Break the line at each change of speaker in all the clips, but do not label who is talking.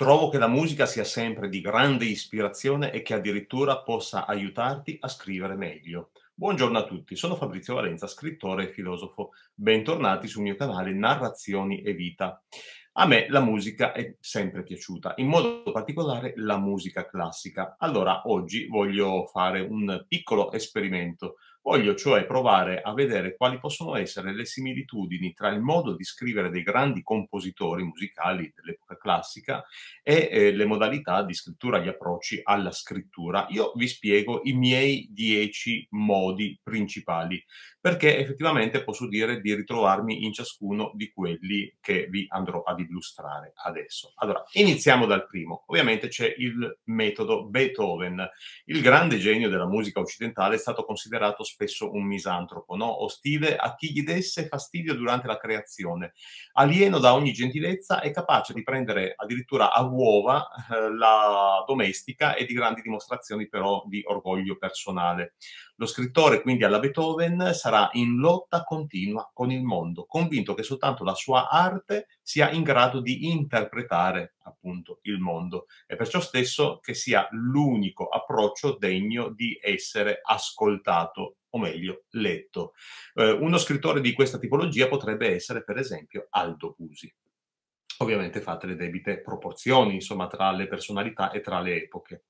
Trovo che la musica sia sempre di grande ispirazione e che addirittura possa aiutarti a scrivere meglio. Buongiorno a tutti, sono Fabrizio Valenza, scrittore e filosofo. Bentornati sul mio canale Narrazioni e Vita. A me la musica è sempre piaciuta, in modo particolare la musica classica. Allora oggi voglio fare un piccolo esperimento. Voglio cioè provare a vedere quali possono essere le similitudini tra il modo di scrivere dei grandi compositori musicali dell'epoca classica e eh, le modalità di scrittura, gli approcci alla scrittura. Io vi spiego i miei dieci modi principali, perché effettivamente posso dire di ritrovarmi in ciascuno di quelli che vi andrò a dire illustrare adesso. Allora, iniziamo dal primo. Ovviamente c'è il metodo Beethoven. Il grande genio della musica occidentale è stato considerato spesso un misantropo, no? ostile a chi gli desse fastidio durante la creazione, alieno da ogni gentilezza è capace di prendere addirittura a uova eh, la domestica e di grandi dimostrazioni però di orgoglio personale. Lo scrittore, quindi alla Beethoven, sarà in lotta continua con il mondo, convinto che soltanto la sua arte sia in grado di interpretare appunto il mondo e perciò stesso che sia l'unico approccio degno di essere ascoltato o meglio letto. Eh, uno scrittore di questa tipologia potrebbe essere per esempio Aldo Busi ovviamente fate le debite proporzioni, insomma, tra le personalità e tra le epoche.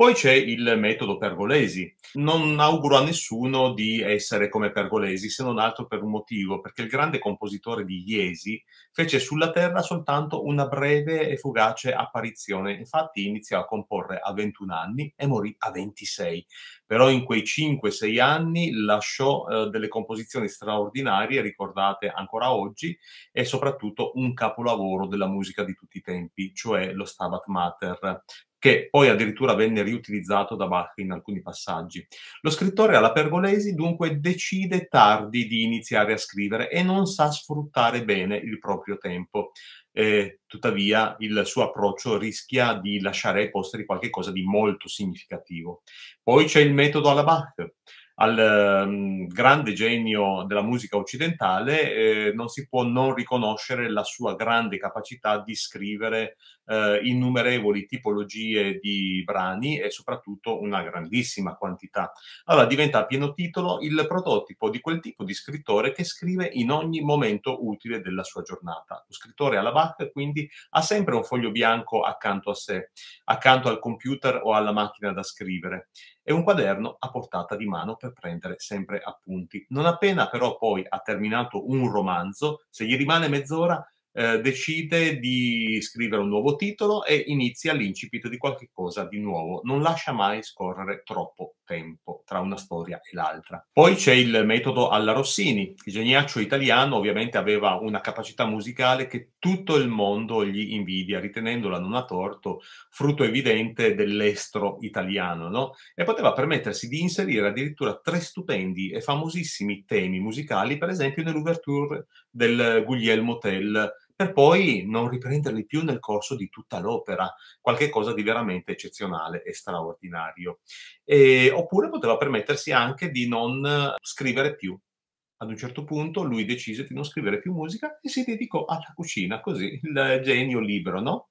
Poi c'è il metodo Pergolesi. Non auguro a nessuno di essere come Pergolesi, se non altro per un motivo, perché il grande compositore di Iesi fece sulla Terra soltanto una breve e fugace apparizione. Infatti iniziò a comporre a 21 anni e morì a 26. Però in quei 5-6 anni lasciò eh, delle composizioni straordinarie, ricordate ancora oggi, e soprattutto un capolavoro della musica di tutti i tempi, cioè lo Stabat Mater, che poi addirittura venne riutilizzato da Bach in alcuni passaggi. Lo scrittore alla Pergolesi dunque decide tardi di iniziare a scrivere e non sa sfruttare bene il proprio tempo. Eh, tuttavia il suo approccio rischia di lasciare ai posteri qualcosa di molto significativo. Poi c'è il metodo alla Bach al um, grande genio della musica occidentale eh, non si può non riconoscere la sua grande capacità di scrivere eh, innumerevoli tipologie di brani e soprattutto una grandissima quantità. Allora diventa a pieno titolo il prototipo di quel tipo di scrittore che scrive in ogni momento utile della sua giornata. Lo scrittore alla BAC quindi ha sempre un foglio bianco accanto a sé, accanto al computer o alla macchina da scrivere e un quaderno a portata di mano per prendere sempre appunti. Non appena però poi ha terminato un romanzo, se gli rimane mezz'ora, eh, decide di scrivere un nuovo titolo e inizia l'incipit di qualche cosa di nuovo. Non lascia mai scorrere troppo tempo tra una storia e l'altra. Poi c'è il metodo alla Rossini. Il geniaccio italiano ovviamente aveva una capacità musicale che tutto il mondo gli invidia, ritenendola non a torto frutto evidente dell'estro italiano, no? E poteva permettersi di inserire addirittura tre stupendi e famosissimi temi musicali, per esempio nell'ouverture del Guglielmo Tell, per poi non riprenderli più nel corso di tutta l'opera, qualcosa di veramente eccezionale e straordinario. E, oppure poteva permettersi anche di non scrivere più. Ad un certo punto lui decise di non scrivere più musica e si dedicò alla cucina, così il genio libero, no?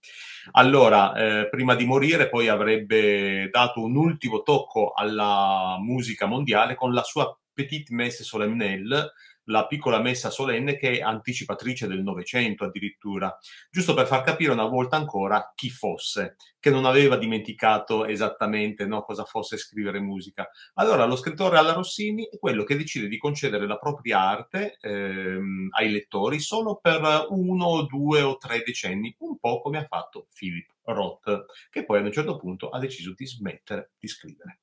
Allora, eh, prima di morire poi avrebbe dato un ultimo tocco alla musica mondiale con la sua Petite Messe Solemnelle, la piccola messa solenne che è anticipatrice del Novecento addirittura, giusto per far capire una volta ancora chi fosse, che non aveva dimenticato esattamente no, cosa fosse scrivere musica. Allora lo scrittore alla Rossini è quello che decide di concedere la propria arte ehm, ai lettori solo per uno, due o tre decenni, un po' come ha fatto Philip Roth, che poi ad un certo punto ha deciso di smettere di scrivere.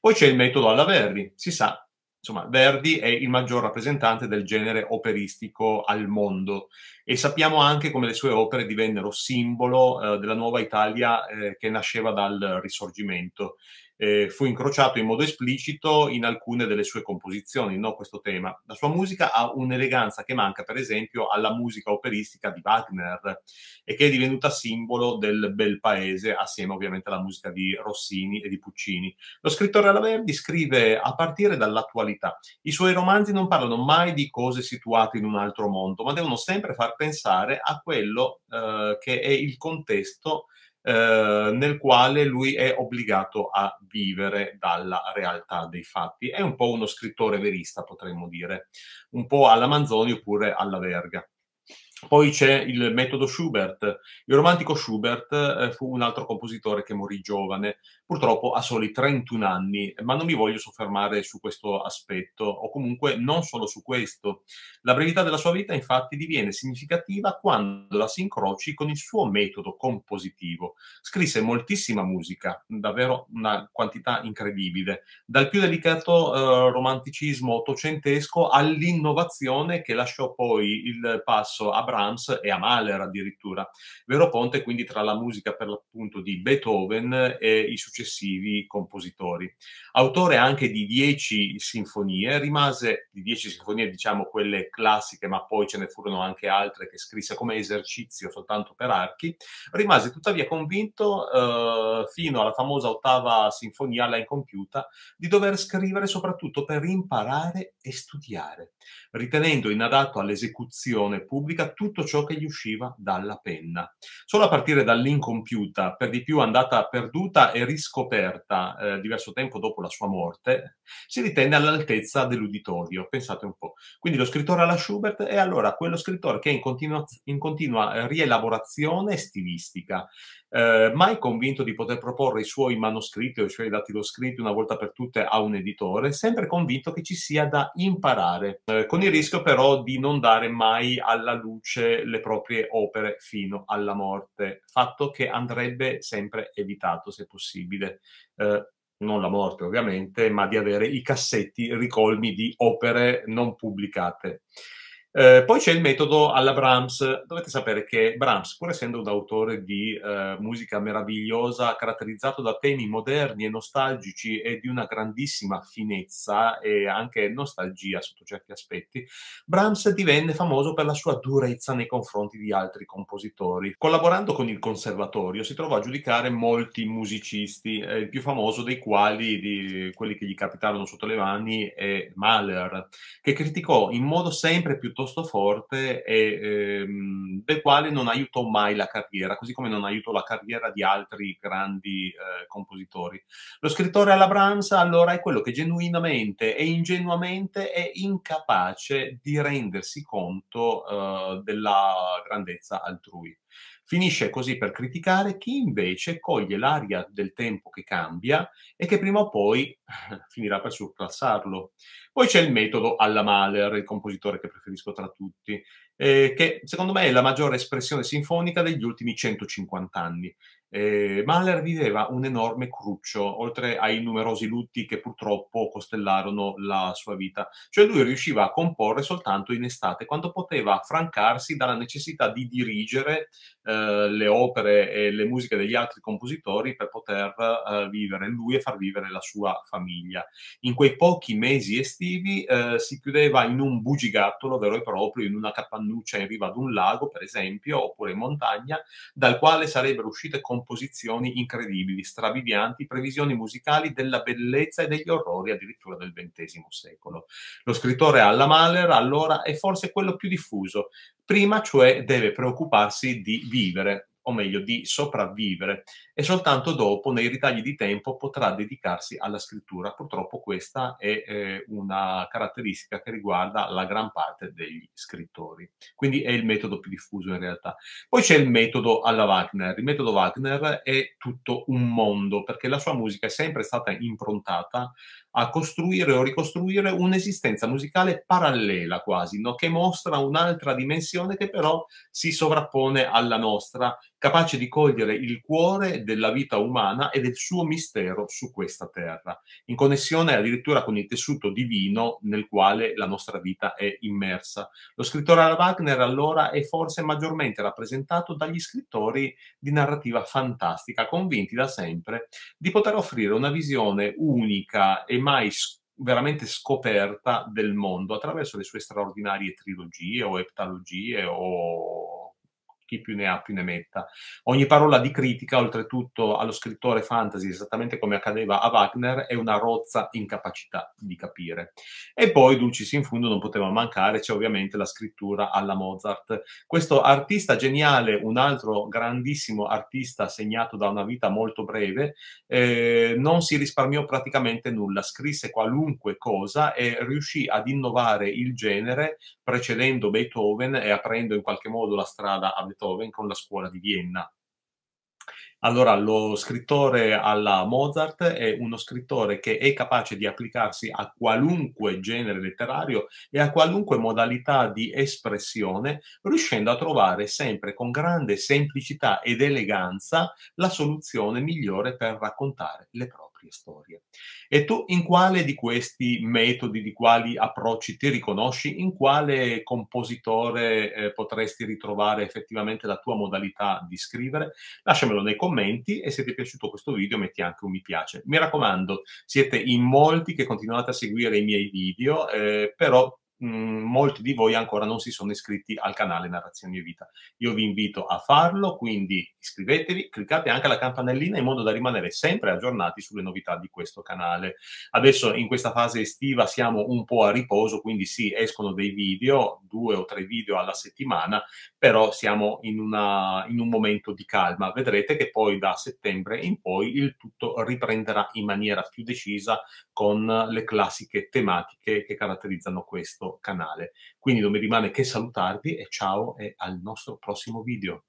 Poi c'è il metodo alla Verri, si sa insomma, Verdi è il maggior rappresentante del genere operistico al mondo e sappiamo anche come le sue opere divennero simbolo eh, della nuova Italia eh, che nasceva dal Risorgimento eh, fu incrociato in modo esplicito in alcune delle sue composizioni, no? questo tema. La sua musica ha un'eleganza che manca, per esempio, alla musica operistica di Wagner e che è divenuta simbolo del bel paese, assieme ovviamente alla musica di Rossini e di Puccini. Lo scrittore Alaverdi scrive a partire dall'attualità. I suoi romanzi non parlano mai di cose situate in un altro mondo, ma devono sempre far pensare a quello eh, che è il contesto eh, nel quale lui è obbligato a vivere dalla realtà dei fatti. È un po' uno scrittore verista, potremmo dire, un po' alla Manzoni oppure alla Verga. Poi c'è il metodo Schubert. Il romantico Schubert eh, fu un altro compositore che morì giovane, purtroppo a soli 31 anni, ma non mi voglio soffermare su questo aspetto, o comunque non solo su questo. La brevità della sua vita infatti diviene significativa quando la si incroci con il suo metodo compositivo. Scrisse moltissima musica, davvero una quantità incredibile, dal più delicato eh, romanticismo ottocentesco all'innovazione che lasciò poi il passo a Brahms e a Mahler addirittura. Vero ponte quindi tra la musica per l'appunto di Beethoven e i successivi compositori. Autore anche di dieci sinfonie, rimase di dieci sinfonie diciamo quelle classiche, ma poi ce ne furono anche altre che scrisse come esercizio soltanto per archi, rimase tuttavia convinto eh, fino alla famosa ottava sinfonia, alla incompiuta, di dover scrivere soprattutto per imparare e studiare, ritenendo inadatto all'esecuzione pubblica tutto ciò che gli usciva dalla penna. Solo a partire dall'incompiuta, per di più andata perduta e riscoperta eh, diverso tempo dopo la sua morte, si ritenne all'altezza dell'uditorio, pensate un po'. Quindi lo scrittore alla Schubert è allora quello scrittore che è in continua, in continua eh, rielaborazione stilistica, eh, mai convinto di poter proporre i suoi manoscritti o i suoi dati datiloscritti una volta per tutte a un editore, sempre convinto che ci sia da imparare, eh, con il rischio però di non dare mai alla luce le proprie opere fino alla morte, fatto che andrebbe sempre evitato se possibile. Eh, non la morte ovviamente, ma di avere i cassetti ricolmi di opere non pubblicate. Eh, poi c'è il metodo alla Brahms. Dovete sapere che Brahms, pur essendo un autore di eh, musica meravigliosa, caratterizzato da temi moderni e nostalgici e di una grandissima finezza e anche nostalgia sotto certi aspetti, Brahms divenne famoso per la sua durezza nei confronti di altri compositori. Collaborando con il conservatorio si trovò a giudicare molti musicisti, eh, il più famoso dei quali, di quelli che gli capitarono sotto le mani, è Mahler, che criticò in modo sempre piuttosto piuttosto forte e ehm, del quale non aiutò mai la carriera, così come non aiutò la carriera di altri grandi eh, compositori. Lo scrittore alla Branza allora è quello che genuinamente e ingenuamente è incapace di rendersi conto eh, della grandezza altrui. Finisce così per criticare chi invece coglie l'aria del tempo che cambia e che prima o poi finirà per surclassarlo. Poi c'è il metodo alla Mahler, il compositore che preferisco tra tutti, eh, che secondo me è la maggiore espressione sinfonica degli ultimi 150 anni. Eh, Mahler viveva un enorme cruccio, oltre ai numerosi lutti che purtroppo costellarono la sua vita. Cioè lui riusciva a comporre soltanto in estate, quando poteva francarsi dalla necessità di dirigere eh, le opere e le musiche degli altri compositori per poter eh, vivere lui e far vivere la sua famiglia. In quei pochi mesi estivi eh, si chiudeva in un bugigattolo vero e proprio, in una capannuccia in riva ad un lago, per esempio, oppure in montagna, dal quale sarebbero uscite con composizioni incredibili, strabilianti, previsioni musicali della bellezza e degli orrori addirittura del XX secolo. Lo scrittore Alla Mahler allora è forse quello più diffuso, prima cioè deve preoccuparsi di vivere, o meglio di sopravvivere, e soltanto dopo, nei ritagli di tempo, potrà dedicarsi alla scrittura. Purtroppo questa è eh, una caratteristica che riguarda la gran parte degli scrittori, quindi è il metodo più diffuso in realtà. Poi c'è il metodo alla Wagner, il metodo Wagner è tutto un mondo, perché la sua musica è sempre stata improntata a costruire o ricostruire un'esistenza musicale parallela quasi, no? che mostra un'altra dimensione che però si sovrappone alla nostra capace di cogliere il cuore della vita umana e del suo mistero su questa terra, in connessione addirittura con il tessuto divino nel quale la nostra vita è immersa. Lo scrittore Wagner allora è forse maggiormente rappresentato dagli scrittori di narrativa fantastica, convinti da sempre di poter offrire una visione unica e mai scoperta veramente scoperta del mondo attraverso le sue straordinarie trilogie o eptalogie o chi più ne ha più ne metta. Ogni parola di critica, oltretutto allo scrittore fantasy, esattamente come accadeva a Wagner, è una rozza incapacità di capire. E poi, dulcis in fundo, non poteva mancare, c'è ovviamente la scrittura alla Mozart. Questo artista geniale, un altro grandissimo artista segnato da una vita molto breve, eh, non si risparmiò praticamente nulla, scrisse qualunque cosa e riuscì ad innovare il genere precedendo Beethoven e aprendo in qualche modo la strada a Beethoven Beethoven con la scuola di Vienna. Allora, lo scrittore alla Mozart è uno scrittore che è capace di applicarsi a qualunque genere letterario e a qualunque modalità di espressione, riuscendo a trovare sempre con grande semplicità ed eleganza la soluzione migliore per raccontare le proprie proprie storie. E tu in quale di questi metodi, di quali approcci ti riconosci, in quale compositore eh, potresti ritrovare effettivamente la tua modalità di scrivere? Lasciamelo nei commenti e se ti è piaciuto questo video metti anche un mi piace. Mi raccomando, siete in molti che continuate a seguire i miei video, eh, però mh, molti di voi ancora non si sono iscritti al canale Narrazioni e Vita. Io vi invito a farlo, quindi iscrivetevi, cliccate anche la campanellina in modo da rimanere sempre aggiornati sulle novità di questo canale. Adesso in questa fase estiva siamo un po' a riposo, quindi sì, escono dei video, due o tre video alla settimana, però siamo in, una, in un momento di calma. Vedrete che poi da settembre in poi il tutto riprenderà in maniera più decisa con le classiche tematiche che caratterizzano questo canale. Quindi non mi rimane che salutarvi e ciao e al nostro prossimo video.